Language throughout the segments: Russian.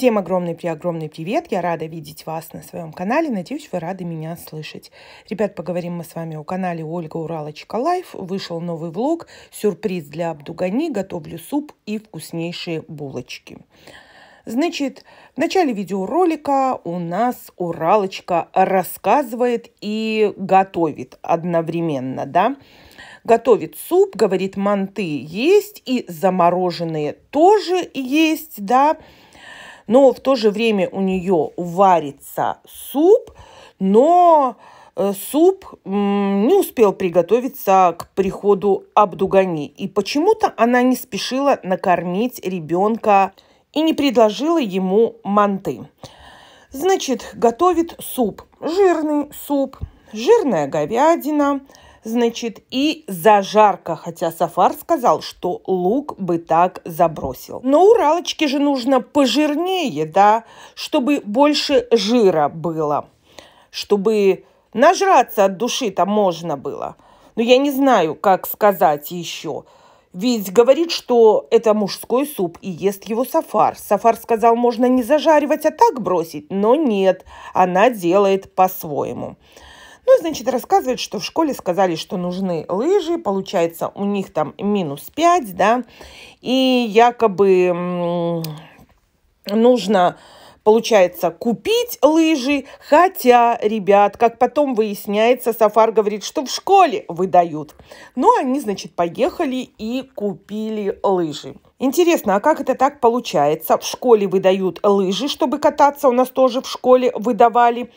Всем огромный при огромный привет! Я рада видеть вас на своем канале. Надеюсь, вы рады меня слышать. Ребят, поговорим мы с вами о канале Ольга Уралочка Лайф. Вышел новый влог, сюрприз для Абдугани, готовлю суп и вкуснейшие булочки. Значит, в начале видеоролика у нас Уралочка рассказывает и готовит одновременно, да? Готовит суп, говорит, манты есть и замороженные тоже есть, да? Да но в то же время у нее варится суп, но э, суп не успел приготовиться к приходу Абдугани. И почему-то она не спешила накормить ребенка и не предложила ему манты. Значит, готовит суп. Жирный суп, жирная говядина – Значит, и зажарка, хотя Сафар сказал, что лук бы так забросил. Но уралочке же нужно пожирнее, да, чтобы больше жира было, чтобы нажраться от души-то можно было. Но я не знаю, как сказать еще. Ведь говорит, что это мужской суп и ест его Сафар. Сафар сказал, можно не зажаривать, а так бросить, но нет, она делает по-своему. Ну, значит, рассказывает, что в школе сказали, что нужны лыжи, получается, у них там минус 5, да, и якобы нужно получается, купить лыжи, хотя, ребят, как потом выясняется, Сафар говорит, что в школе выдают. Ну, они, значит, поехали и купили лыжи. Интересно, а как это так получается? В школе выдают лыжи, чтобы кататься, у нас тоже в школе выдавали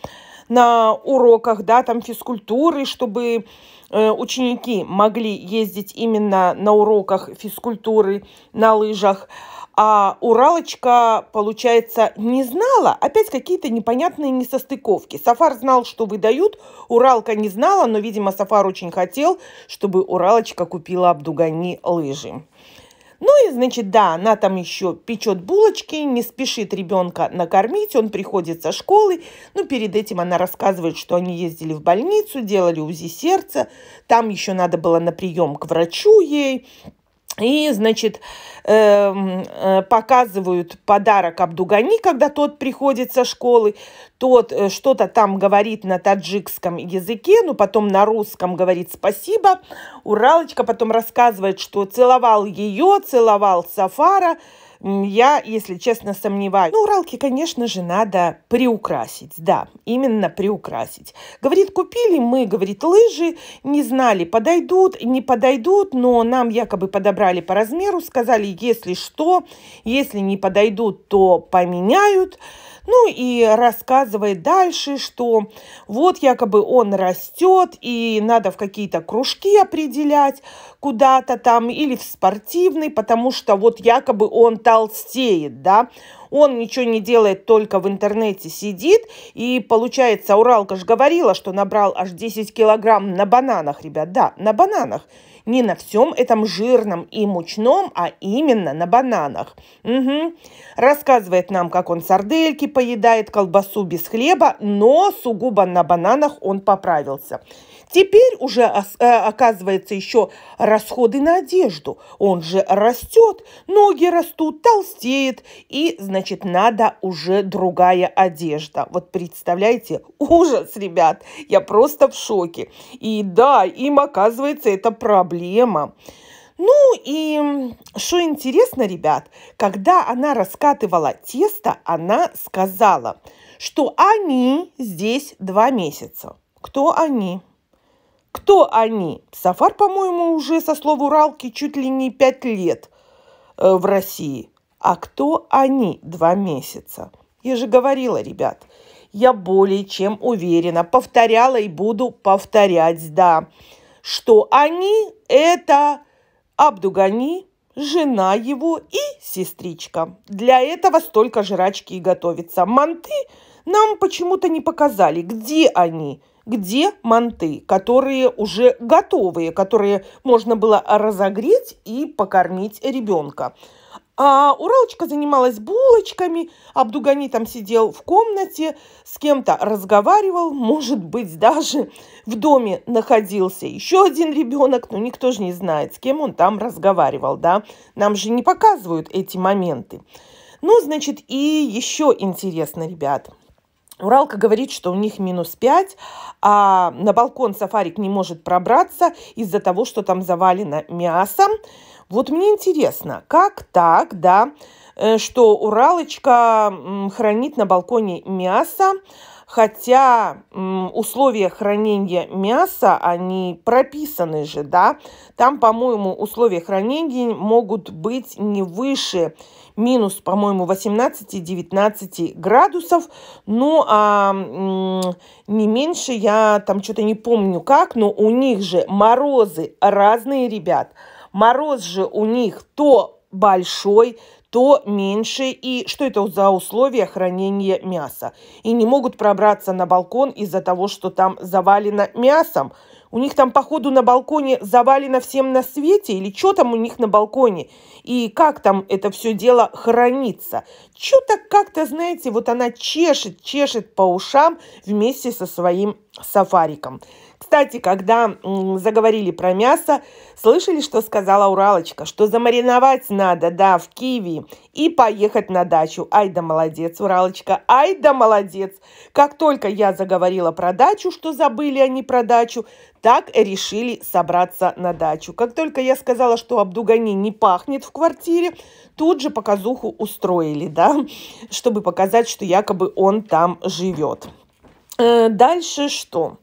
на уроках, да, там физкультуры, чтобы э, ученики могли ездить именно на уроках физкультуры, на лыжах. А Уралочка, получается, не знала. Опять какие-то непонятные несостыковки. Сафар знал, что выдают. Уралка не знала, но, видимо, Сафар очень хотел, чтобы Уралочка купила Абдугани лыжи. Ну и, значит, да, она там еще печет булочки, не спешит ребенка накормить, он приходит со школы. Ну, перед этим она рассказывает, что они ездили в больницу, делали УЗИ сердца, там еще надо было на прием к врачу ей. И, значит, эм, э, показывают подарок Абдугани, когда тот приходит со школы. Тот э, что-то там говорит на таджикском языке, ну потом на русском говорит спасибо. Уралочка потом рассказывает, что целовал ее, целовал Сафара – я, если честно, сомневаюсь. Ну, Уралки, конечно же, надо приукрасить, да, именно приукрасить. Говорит, купили мы, говорит, лыжи, не знали, подойдут, не подойдут, но нам якобы подобрали по размеру, сказали, если что, если не подойдут, то поменяют. Ну и рассказывает дальше, что вот якобы он растет, и надо в какие-то кружки определять куда-то там или в спортивный, потому что вот якобы он толстеет, да. Он ничего не делает, только в интернете сидит. И получается, Уралка же говорила, что набрал аж 10 килограмм на бананах, ребят, да, на бананах не на всем этом жирном и мучном, а именно на бананах. Угу. Рассказывает нам, как он сардельки поедает, колбасу без хлеба, но сугубо на бананах он поправился. Теперь уже э, оказывается еще расходы на одежду. Он же растет, ноги растут, толстеет, и, значит, надо уже другая одежда. Вот представляете, ужас, ребят, я просто в шоке. И да, им оказывается это проблема. Ну и что интересно, ребят, когда она раскатывала тесто, она сказала, что они здесь два месяца. Кто они? Кто они? Сафар, по-моему, уже со слова «Уралки» чуть ли не пять лет э, в России. А кто они? Два месяца. Я же говорила, ребят, я более чем уверена, повторяла и буду повторять, да, что они – это Абдугани, жена его и сестричка. Для этого столько жрачки и готовится. Манты нам почему-то не показали, где они – где манты, которые уже готовые, которые можно было разогреть и покормить ребенка. А Уралочка занималась булочками, Абдугани там сидел в комнате, с кем-то разговаривал, может быть, даже в доме находился еще один ребенок, но никто же не знает, с кем он там разговаривал, да. Нам же не показывают эти моменты. Ну, значит, и еще интересно, ребят – Уралка говорит, что у них минус 5, а на балкон сафарик не может пробраться из-за того, что там завалено мясом. Вот мне интересно, как так, да, э, что Уралочка хранит на балконе мясо, хотя условия хранения мяса, они прописаны же, да, там, по-моему, условия хранения могут быть не выше минус, по-моему, 18-19 градусов, ну, а не меньше, я там что-то не помню как, но у них же морозы разные, ребят, мороз же у них то большой, то меньше. И что это за условия хранения мяса? И не могут пробраться на балкон из-за того, что там завалено мясом. У них там, походу, на балконе завалено всем на свете? Или что там у них на балконе? И как там это все дело хранится? Что-то как-то, знаете, вот она чешет, чешет по ушам вместе со своим сафариком. Кстати, когда заговорили про мясо, слышали, что сказала Уралочка, что замариновать надо, да, в Киеве и поехать на дачу. Ай да молодец, Уралочка, ай да молодец. Как только я заговорила про дачу, что забыли они про дачу, так решили собраться на дачу. Как только я сказала, что обдугани не пахнет в квартире, тут же показуху устроили, да, чтобы показать, что якобы он там живет. Э, дальше что?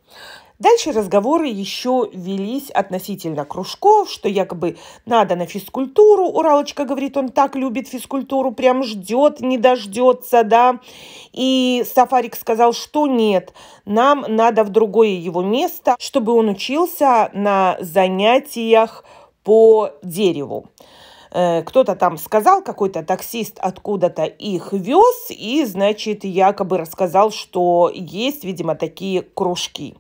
Дальше разговоры еще велись относительно кружков, что якобы надо на физкультуру. Уралочка говорит, он так любит физкультуру, прям ждет, не дождется, да. И Сафарик сказал, что нет, нам надо в другое его место, чтобы он учился на занятиях по дереву э, кто-то там сказал, какой-то таксист откуда-то их вез, и, значит, якобы рассказал, что есть, видимо, такие кружки.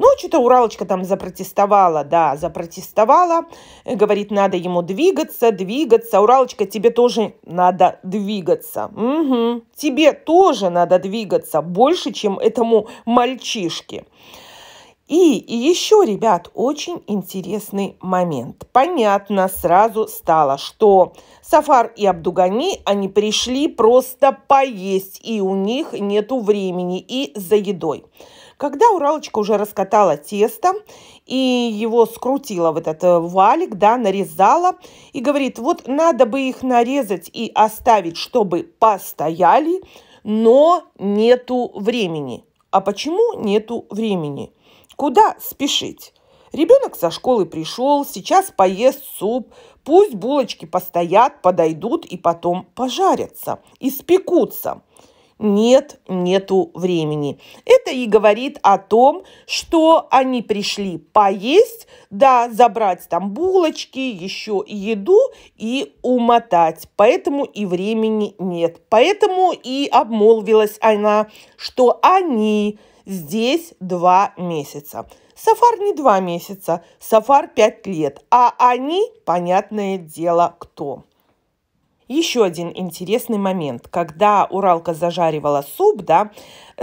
Ну, что-то Уралочка там запротестовала, да, запротестовала. Говорит, надо ему двигаться, двигаться. Уралочка, тебе тоже надо двигаться. Угу. Тебе тоже надо двигаться больше, чем этому мальчишке. И, и еще, ребят, очень интересный момент. Понятно сразу стало, что Сафар и Абдугани, они пришли просто поесть, и у них нету времени и за едой. Когда Уралочка уже раскатала тесто и его скрутила в этот э, валик, да, нарезала, и говорит, вот надо бы их нарезать и оставить, чтобы постояли, но нету времени. А почему нету времени? Куда спешить? Ребенок со школы пришел, сейчас поест суп, пусть булочки постоят, подойдут и потом пожарятся, испекутся нет, нету времени. Это и говорит о том, что они пришли поесть, да, забрать там булочки, еще еду и умотать. Поэтому и времени нет. Поэтому и обмолвилась она, что они здесь два месяца. Сафар не два месяца, Сафар пять лет, а они, понятное дело, кто. Еще один интересный момент. Когда Уралка зажаривала суп, да,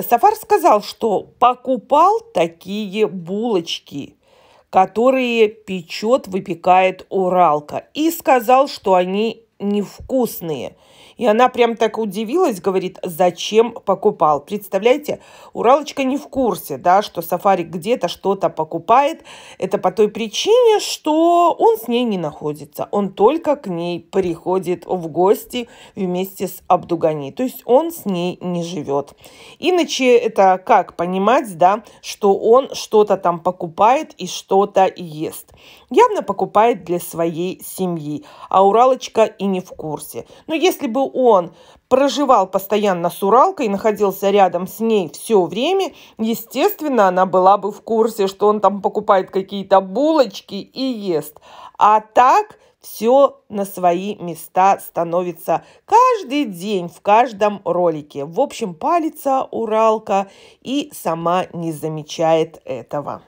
Сафар сказал, что покупал такие булочки – которые печет, выпекает Уралка. И сказал, что они невкусные. И она прям так удивилась, говорит, зачем покупал. Представляете, Уралочка не в курсе, да, что Сафари где-то что-то покупает. Это по той причине, что он с ней не находится. Он только к ней приходит в гости вместе с Абдугани. То есть он с ней не живет. Иначе это как понимать, да, что он что-то там покупает и что-то ест. Явно покупает для своей семьи. А Уралочка и не в курсе. Но если бы он проживал постоянно с Уралкой, находился рядом с ней все время, естественно, она была бы в курсе, что он там покупает какие-то булочки и ест. А так все на свои места становится каждый день в каждом ролике. В общем, палится Уралка и сама не замечает этого.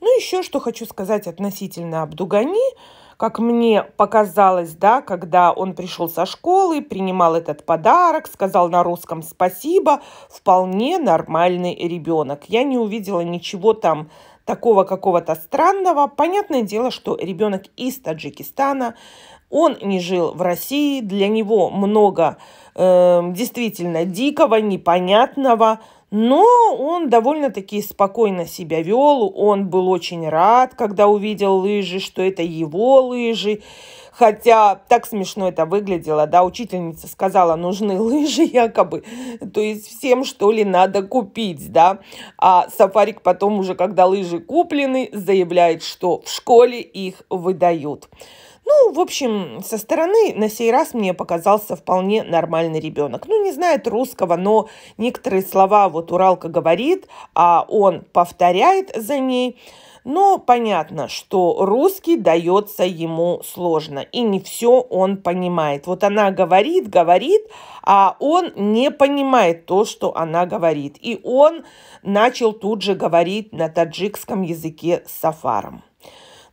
Ну, еще что хочу сказать относительно Абдугани – как мне показалось, да, когда он пришел со школы, принимал этот подарок, сказал на русском спасибо, вполне нормальный ребенок. Я не увидела ничего там такого какого-то странного. Понятное дело, что ребенок из Таджикистана, он не жил в России, для него много э, действительно дикого, непонятного, но он довольно-таки спокойно себя вел, он был очень рад, когда увидел лыжи, что это его лыжи. Хотя так смешно это выглядело, да, учительница сказала, нужны лыжи якобы, то есть всем что ли надо купить, да. А Сафарик потом уже, когда лыжи куплены, заявляет, что в школе их выдают. Ну, в общем, со стороны на сей раз мне показался вполне нормальный ребенок. Ну, не знает русского, но некоторые слова вот Уралка говорит, а он повторяет за ней. Но понятно, что русский дается ему сложно, и не все он понимает. Вот она говорит, говорит, а он не понимает то, что она говорит. И он начал тут же говорить на таджикском языке с сафаром.